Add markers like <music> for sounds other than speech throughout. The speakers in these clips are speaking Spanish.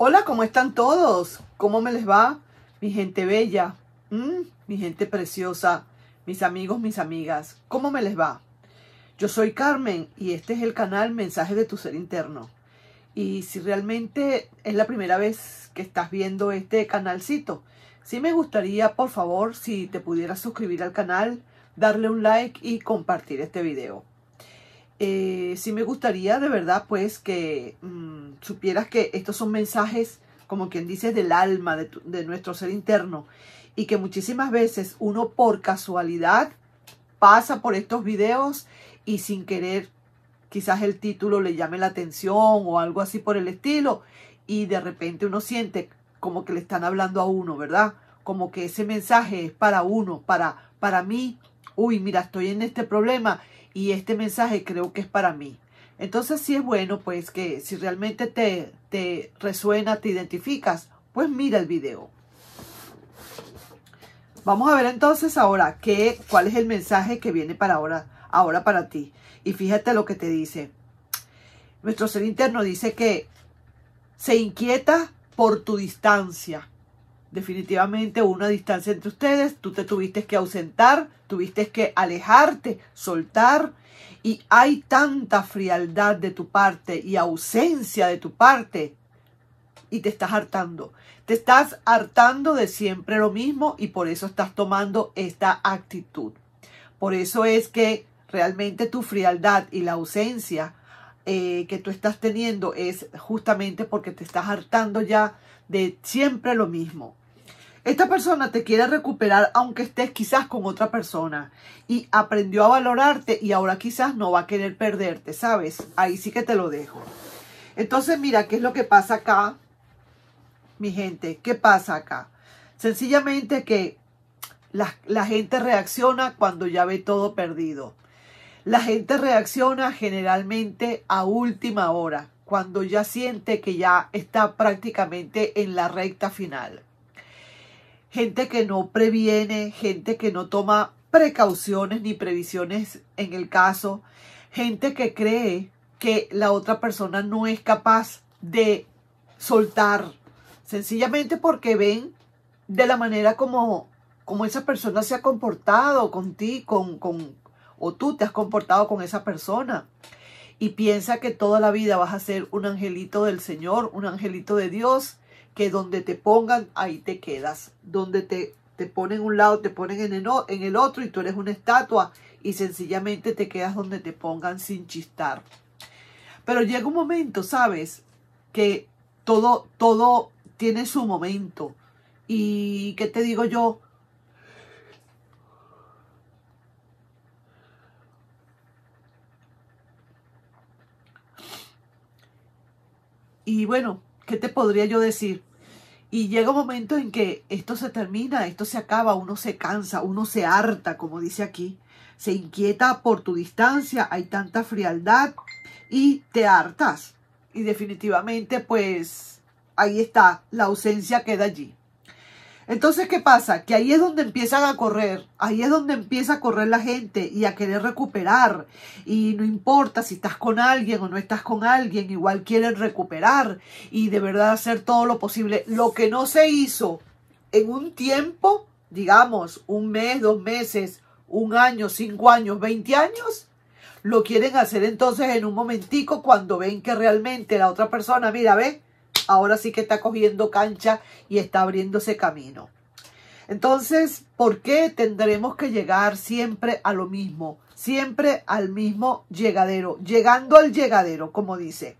Hola, ¿cómo están todos? ¿Cómo me les va? Mi gente bella, mi gente preciosa, mis amigos, mis amigas, ¿cómo me les va? Yo soy Carmen y este es el canal Mensaje de tu Ser Interno. Y si realmente es la primera vez que estás viendo este canalcito, sí me gustaría, por favor, si te pudieras suscribir al canal, darle un like y compartir este video eh, sí me gustaría de verdad pues que mm, supieras que estos son mensajes, como quien dice, del alma, de, de nuestro ser interno. Y que muchísimas veces uno por casualidad pasa por estos videos y sin querer quizás el título le llame la atención o algo así por el estilo y de repente uno siente como que le están hablando a uno, ¿verdad? Como que ese mensaje es para uno, para para mí. Uy, mira, estoy en este problema y este mensaje creo que es para mí. Entonces sí es bueno, pues, que si realmente te, te resuena, te identificas, pues mira el video. Vamos a ver entonces ahora qué, cuál es el mensaje que viene para ahora, ahora para ti. Y fíjate lo que te dice. Nuestro ser interno dice que se inquieta por tu distancia definitivamente una distancia entre ustedes, tú te tuviste que ausentar, tuviste que alejarte, soltar, y hay tanta frialdad de tu parte y ausencia de tu parte, y te estás hartando. Te estás hartando de siempre lo mismo y por eso estás tomando esta actitud. Por eso es que realmente tu frialdad y la ausencia eh, que tú estás teniendo es justamente porque te estás hartando ya de siempre lo mismo. Esta persona te quiere recuperar aunque estés quizás con otra persona y aprendió a valorarte y ahora quizás no va a querer perderte, ¿sabes? Ahí sí que te lo dejo. Entonces mira, ¿qué es lo que pasa acá? Mi gente, ¿qué pasa acá? Sencillamente que la gente reacciona cuando ya ve todo perdido. La gente reacciona generalmente a última hora, cuando ya siente que ya está prácticamente en la recta final. Gente que no previene, gente que no toma precauciones ni previsiones en el caso, gente que cree que la otra persona no es capaz de soltar, sencillamente porque ven de la manera como, como esa persona se ha comportado con ti, con, con, o tú te has comportado con esa persona. Y piensa que toda la vida vas a ser un angelito del Señor, un angelito de Dios, que donde te pongan, ahí te quedas. Donde te, te ponen un lado, te ponen en el, en el otro y tú eres una estatua y sencillamente te quedas donde te pongan sin chistar. Pero llega un momento, ¿sabes? Que todo, todo tiene su momento. ¿Y qué te digo yo? y bueno, ¿qué te podría yo decir? Y llega un momento en que esto se termina, esto se acaba, uno se cansa, uno se harta, como dice aquí. Se inquieta por tu distancia, hay tanta frialdad y te hartas. Y definitivamente, pues, ahí está, la ausencia queda allí. Entonces, ¿qué pasa? Que ahí es donde empiezan a correr, ahí es donde empieza a correr la gente y a querer recuperar. Y no importa si estás con alguien o no estás con alguien, igual quieren recuperar y de verdad hacer todo lo posible. Lo que no se hizo en un tiempo, digamos, un mes, dos meses, un año, cinco años, veinte años, lo quieren hacer entonces en un momentico cuando ven que realmente la otra persona, mira, ve, ahora sí que está cogiendo cancha y está abriéndose camino. Entonces, ¿por qué tendremos que llegar siempre a lo mismo? Siempre al mismo llegadero, llegando al llegadero, como dice.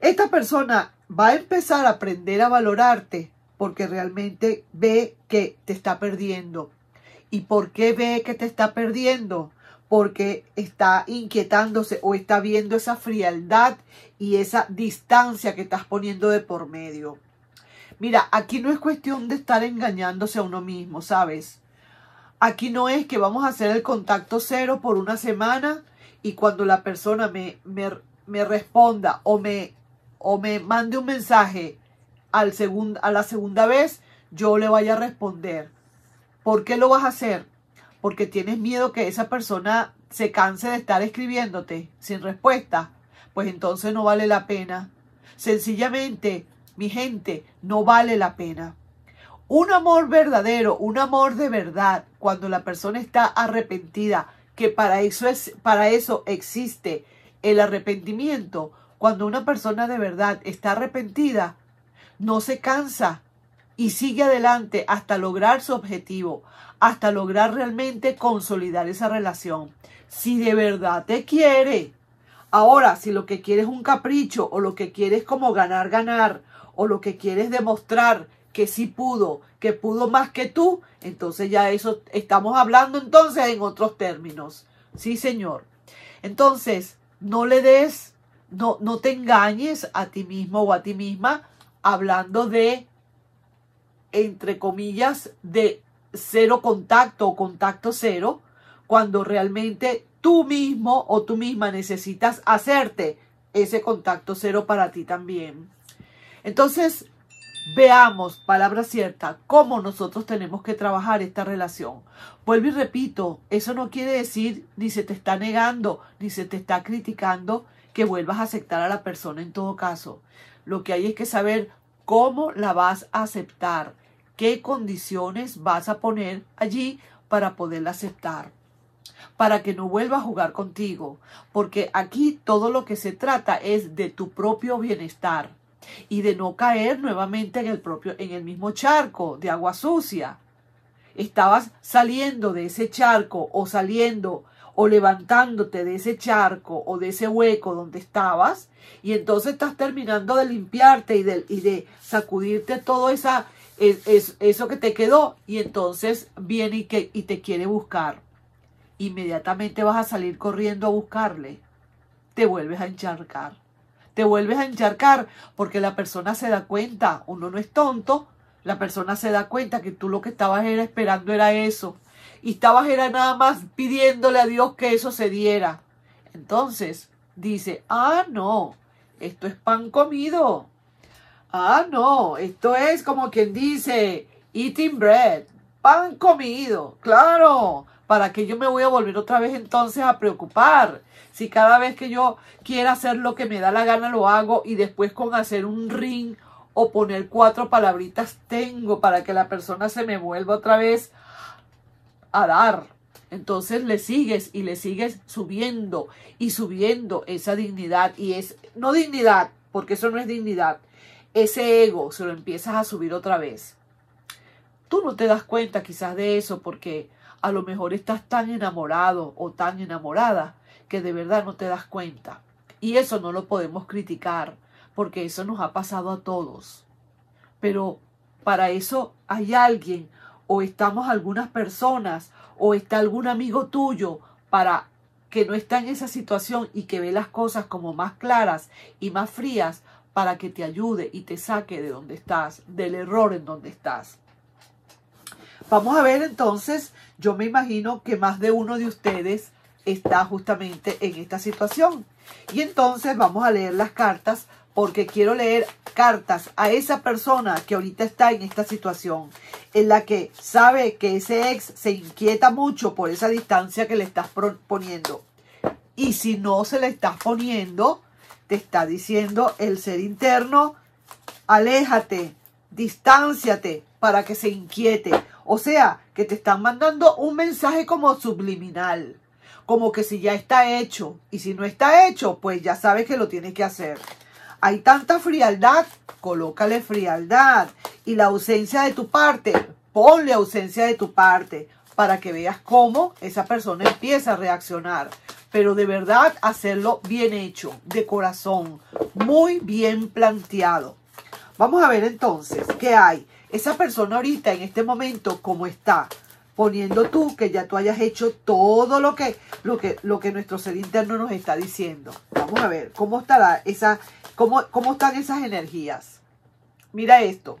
Esta persona va a empezar a aprender a valorarte porque realmente ve que te está perdiendo. ¿Y por qué ve que te está perdiendo? porque está inquietándose o está viendo esa frialdad y esa distancia que estás poniendo de por medio. Mira, aquí no es cuestión de estar engañándose a uno mismo, ¿sabes? Aquí no es que vamos a hacer el contacto cero por una semana y cuando la persona me, me, responda o me, o me mande un mensaje al a la segunda vez, yo le vaya a responder. ¿Por qué lo vas a hacer? porque tienes miedo que esa persona se canse de estar escribiéndote sin respuesta, pues entonces no vale la pena. Sencillamente, mi gente, no vale la pena. Un amor verdadero, un amor de verdad, cuando la persona está arrepentida, que para eso es para eso existe el arrepentimiento. Cuando una persona de verdad está arrepentida, no se cansa y sigue adelante hasta lograr su objetivo, hasta lograr realmente consolidar esa relación. Si de verdad te quiere. Ahora, si lo que quieres es un capricho o lo que quieres como ganar, ganar, o lo que quieres demostrar que sí pudo, que pudo más que tú, entonces ya eso estamos hablando entonces en otros términos. Sí, señor. Entonces, no le des, no, no te engañes a ti mismo o a ti misma hablando de entre comillas, de cero contacto o contacto cero, cuando realmente tú mismo o tú misma necesitas hacerte ese contacto cero para ti también. Entonces, veamos, palabra cierta, cómo nosotros tenemos que trabajar esta relación. Vuelvo y repito, eso no quiere decir ni se te está negando, ni se te está criticando que vuelvas a aceptar a la persona en todo caso. Lo que hay es que saber cómo la vas a aceptar qué condiciones vas a poner allí para poderla aceptar, para que no vuelva a jugar contigo, porque aquí todo lo que se trata es de tu propio bienestar y de no caer nuevamente en el propio en el mismo charco de agua sucia. Estabas saliendo de ese charco o saliendo o levantándote de ese charco o de ese hueco donde estabas y entonces estás terminando de limpiarte y de, y de sacudirte toda esa, es, eso que te quedó y entonces viene y, y te quiere buscar. Inmediatamente vas a salir corriendo a buscarle. Te vuelves a encharcar. Te vuelves a encharcar porque la persona se da cuenta, uno no es tonto, la persona se da cuenta que tú lo que estabas era esperando era eso. Y estabas era nada más pidiéndole a Dios que eso se diera. Entonces dice, ah, no, esto es pan comido. Ah, no, esto es como quien dice, eating bread, pan comido, claro. ¿Para que yo me voy a volver otra vez entonces a preocupar? Si cada vez que yo quiera hacer lo que me da la gana lo hago y después con hacer un ring o poner cuatro palabritas tengo para que la persona se me vuelva otra vez a dar. Entonces le sigues y le sigues subiendo y subiendo esa dignidad y es no dignidad, porque eso no es dignidad, ese ego se lo empiezas a subir otra vez. Tú no te das cuenta quizás de eso porque a lo mejor estás tan enamorado o tan enamorada que de verdad no te das cuenta. Y eso no lo podemos criticar porque eso nos ha pasado a todos. Pero para eso hay alguien o estamos algunas personas o está algún amigo tuyo para que no está en esa situación y que ve las cosas como más claras y más frías para que te ayude y te saque de donde estás, del error en donde estás. Vamos a ver entonces, yo me imagino que más de uno de ustedes está justamente en esta situación. Y entonces vamos a leer las cartas porque quiero leer cartas a esa persona que ahorita está en esta situación, en la que sabe que ese ex se inquieta mucho por esa distancia que le estás poniendo. Y si no se le estás poniendo, te está diciendo el ser interno, aléjate, distánciate para que se inquiete. O sea, que te están mandando un mensaje como subliminal, como que si ya está hecho, y si no está hecho, pues ya sabes que lo tienes que hacer. Hay tanta frialdad, colócale frialdad, y la ausencia de tu parte, ponle ausencia de tu parte, para que veas cómo esa persona empieza a reaccionar pero de verdad hacerlo bien hecho, de corazón, muy bien planteado. Vamos a ver entonces qué hay. Esa persona ahorita, en este momento, cómo está. Poniendo tú que ya tú hayas hecho todo lo que, lo que, lo que nuestro ser interno nos está diciendo. Vamos a ver cómo estará esa, cómo están esas energías. Mira esto.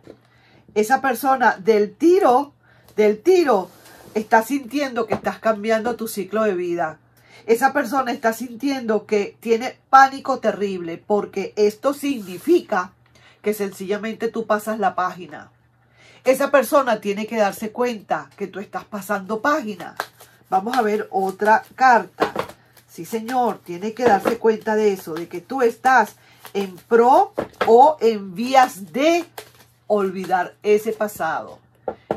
Esa persona del tiro, del tiro, está sintiendo que estás cambiando tu ciclo de vida esa persona está sintiendo que tiene pánico terrible porque esto significa que sencillamente tú pasas la página. Esa persona tiene que darse cuenta que tú estás pasando página. Vamos a ver otra carta. Sí, señor, tiene que darse cuenta de eso, de que tú estás en pro o en vías de olvidar ese pasado.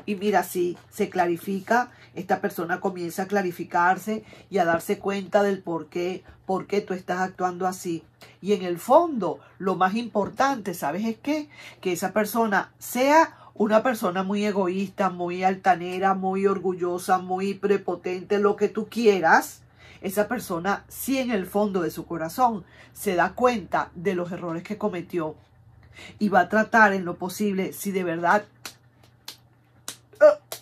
Y mira, sí, se clarifica esta persona comienza a clarificarse y a darse cuenta del por qué, por qué tú estás actuando así. Y en el fondo, lo más importante, ¿sabes es qué? Que esa persona sea una persona muy egoísta, muy altanera, muy orgullosa, muy prepotente, lo que tú quieras, esa persona si en el fondo de su corazón se da cuenta de los errores que cometió y va a tratar en lo posible, si de verdad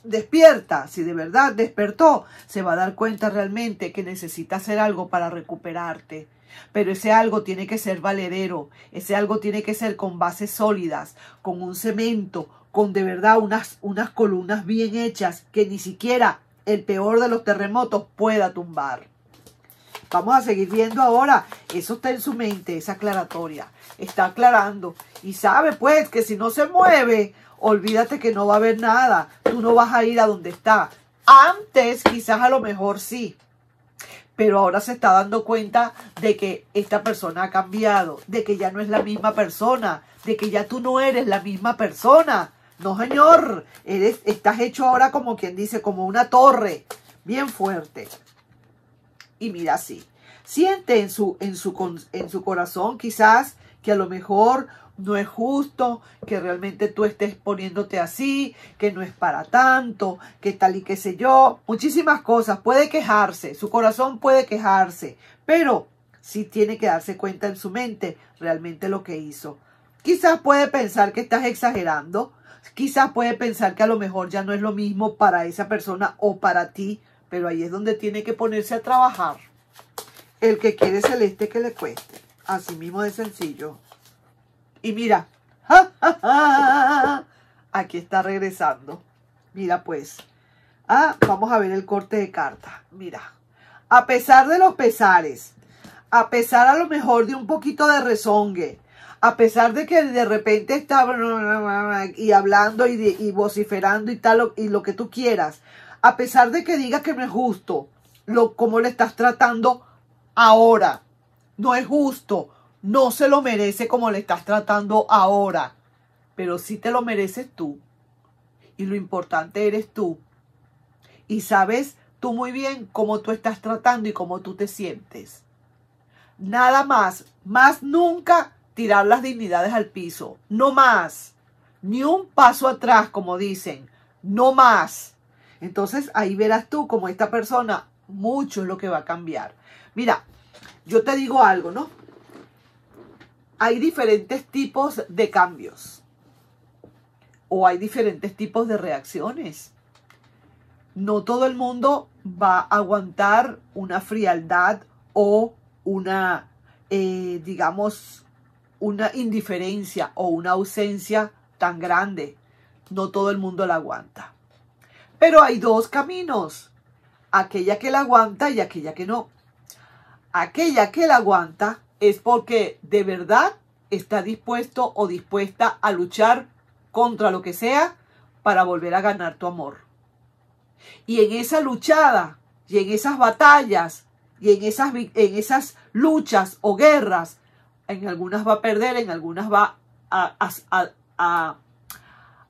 despierta, si de verdad despertó, se va a dar cuenta realmente que necesita hacer algo para recuperarte. Pero ese algo tiene que ser valedero, ese algo tiene que ser con bases sólidas, con un cemento, con de verdad unas, unas columnas bien hechas que ni siquiera el peor de los terremotos pueda tumbar. Vamos a seguir viendo ahora. Eso está en su mente, esa aclaratoria. Está aclarando. Y sabe pues que si no se mueve, olvídate que no va a haber nada. Tú no vas a ir a donde está. Antes quizás a lo mejor sí. Pero ahora se está dando cuenta de que esta persona ha cambiado, de que ya no es la misma persona, de que ya tú no eres la misma persona. No, señor, eres, estás hecho ahora como quien dice, como una torre, bien fuerte y mira así. Siente en su, en su, en su corazón quizás que a lo mejor no es justo, que realmente tú estés poniéndote así, que no es para tanto, que tal y qué sé yo, muchísimas cosas. Puede quejarse, su corazón puede quejarse, pero sí tiene que darse cuenta en su mente realmente lo que hizo. Quizás puede pensar que estás exagerando, quizás puede pensar que a lo mejor ya no es lo mismo para esa persona o para ti, pero ahí es donde tiene que ponerse a trabajar. El que quiere celeste que le cueste. Así mismo de sencillo. Y mira. <laughs> Aquí está regresando. Mira pues. Ah, vamos a ver el corte de carta. Mira. A pesar de los pesares. A pesar a lo mejor de un poquito de rezongue a pesar de que de repente está y hablando y, y vociferando y tal y lo que tú quieras, a pesar de que digas que no es justo, lo, cómo le estás tratando ahora. No es justo, no se lo merece como le estás tratando ahora, pero sí te lo mereces tú. Y lo importante eres tú. Y sabes tú muy bien cómo tú estás tratando y cómo tú te sientes. Nada más, más nunca tirar las dignidades al piso. No más. Ni un paso atrás, como dicen. No más. Entonces ahí verás tú como esta persona, mucho es lo que va a cambiar. Mira, yo te digo algo, ¿no? Hay diferentes tipos de cambios o hay diferentes tipos de reacciones. No todo el mundo va a aguantar una frialdad o una, eh, digamos, una indiferencia o una ausencia tan grande. No todo el mundo la aguanta. Pero hay dos caminos, aquella que la aguanta y aquella que no. Aquella que la aguanta es porque de verdad está dispuesto o dispuesta a luchar contra lo que sea para volver a ganar tu amor. Y en esa luchada y en esas batallas y en esas, en esas luchas o guerras, en algunas va a perder, en algunas va a,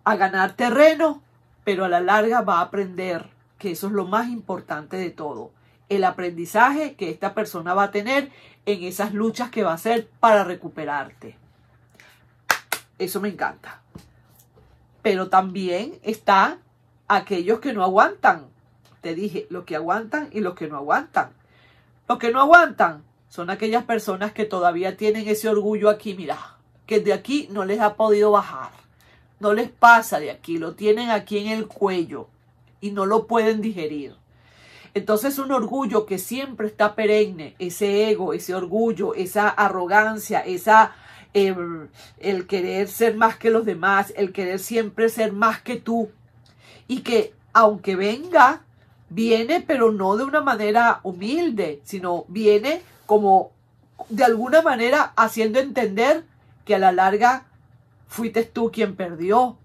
a ganar terreno pero a la larga va a aprender, que eso es lo más importante de todo, el aprendizaje que esta persona va a tener en esas luchas que va a hacer para recuperarte. Eso me encanta. Pero también está aquellos que no aguantan. Te dije, los que aguantan y los que no aguantan. Los que no aguantan son aquellas personas que todavía tienen ese orgullo aquí, mira, que de aquí no les ha podido bajar no les pasa de aquí, lo tienen aquí en el cuello y no lo pueden digerir. Entonces un orgullo que siempre está perenne, ese ego, ese orgullo, esa arrogancia, esa em, el querer ser más que los demás, el querer siempre ser más que tú y que aunque venga, viene pero no de una manera humilde, sino viene como de alguna manera haciendo entender que a la larga fuiste tú quien perdió,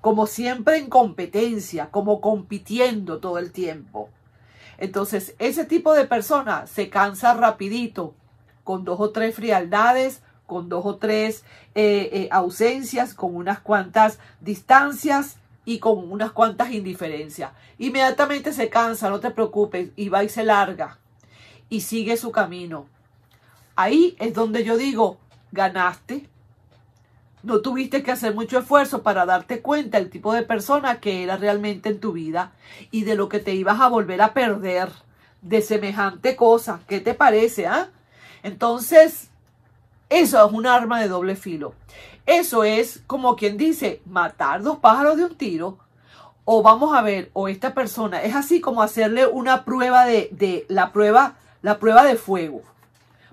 como siempre en competencia, como compitiendo todo el tiempo. Entonces, ese tipo de persona se cansa rapidito, con dos o tres frialdades, con dos o tres eh, eh, ausencias, con unas cuantas distancias y con unas cuantas indiferencias. Inmediatamente se cansa, no te preocupes, y va y se larga y sigue su camino. Ahí es donde yo digo, ganaste, no tuviste que hacer mucho esfuerzo para darte cuenta el tipo de persona que era realmente en tu vida y de lo que te ibas a volver a perder de semejante cosa. ¿Qué te parece? Ah? Entonces, eso es un arma de doble filo. Eso es como quien dice, matar dos pájaros de un tiro. O vamos a ver, o esta persona, es así como hacerle una prueba de, de la prueba, la prueba de fuego.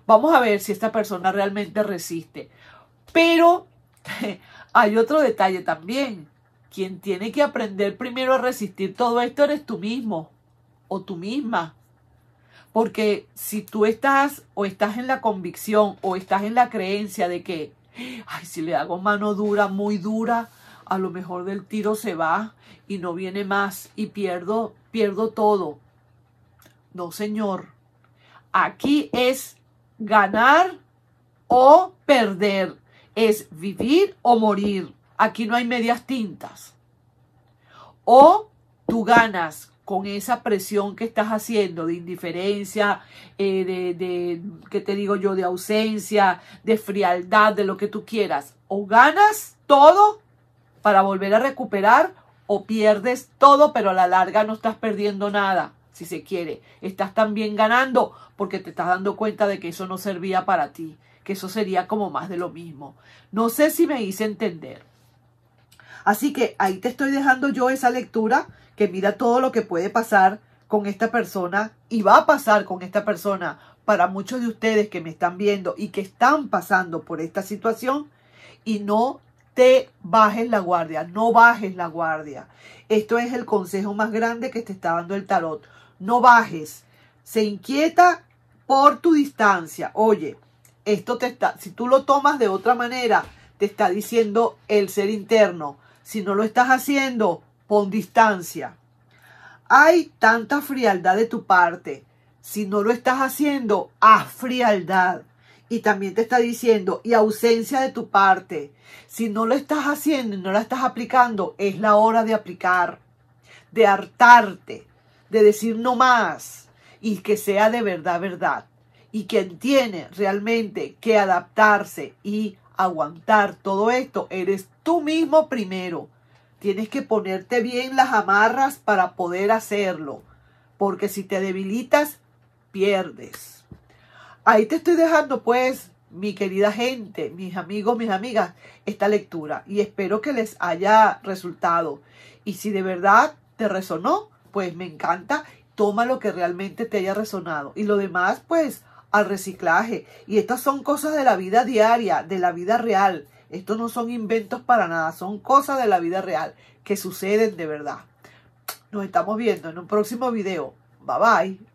Vamos a ver si esta persona realmente resiste. Pero <laughs> Hay otro detalle también. Quien tiene que aprender primero a resistir todo esto eres tú mismo o tú misma. Porque si tú estás o estás en la convicción o estás en la creencia de que, ay, si le hago mano dura, muy dura, a lo mejor del tiro se va y no viene más y pierdo, pierdo todo. No, señor. Aquí es ganar o perder es vivir o morir. Aquí no hay medias tintas. O tú ganas con esa presión que estás haciendo de indiferencia, eh, de, de, ¿qué te digo yo?, de ausencia, de frialdad, de lo que tú quieras. O ganas todo para volver a recuperar o pierdes todo, pero a la larga no estás perdiendo nada, si se quiere. Estás también ganando porque te estás dando cuenta de que eso no servía para ti que eso sería como más de lo mismo. No sé si me hice entender. Así que ahí te estoy dejando yo esa lectura que mira todo lo que puede pasar con esta persona y va a pasar con esta persona para muchos de ustedes que me están viendo y que están pasando por esta situación y no te bajes la guardia, no bajes la guardia. Esto es el consejo más grande que te está dando el tarot. No bajes. Se inquieta por tu distancia. Oye, esto te está, si tú lo tomas de otra manera, te está diciendo el ser interno. Si no lo estás haciendo, pon distancia. Hay tanta frialdad de tu parte. Si no lo estás haciendo, haz frialdad. Y también te está diciendo, y ausencia de tu parte. Si no lo estás haciendo y no la estás aplicando, es la hora de aplicar, de hartarte, de decir no más y que sea de verdad, verdad y quien tiene realmente que adaptarse y aguantar todo esto, eres tú mismo primero. Tienes que ponerte bien las amarras para poder hacerlo, porque si te debilitas, pierdes. Ahí te estoy dejando pues, mi querida gente, mis amigos, mis amigas, esta lectura y espero que les haya resultado. Y si de verdad te resonó, pues me encanta toma lo que realmente te haya resonado. Y lo demás, pues, al reciclaje. Y estas son cosas de la vida diaria, de la vida real. Estos no son inventos para nada, son cosas de la vida real que suceden de verdad. Nos estamos viendo en un próximo video. Bye bye.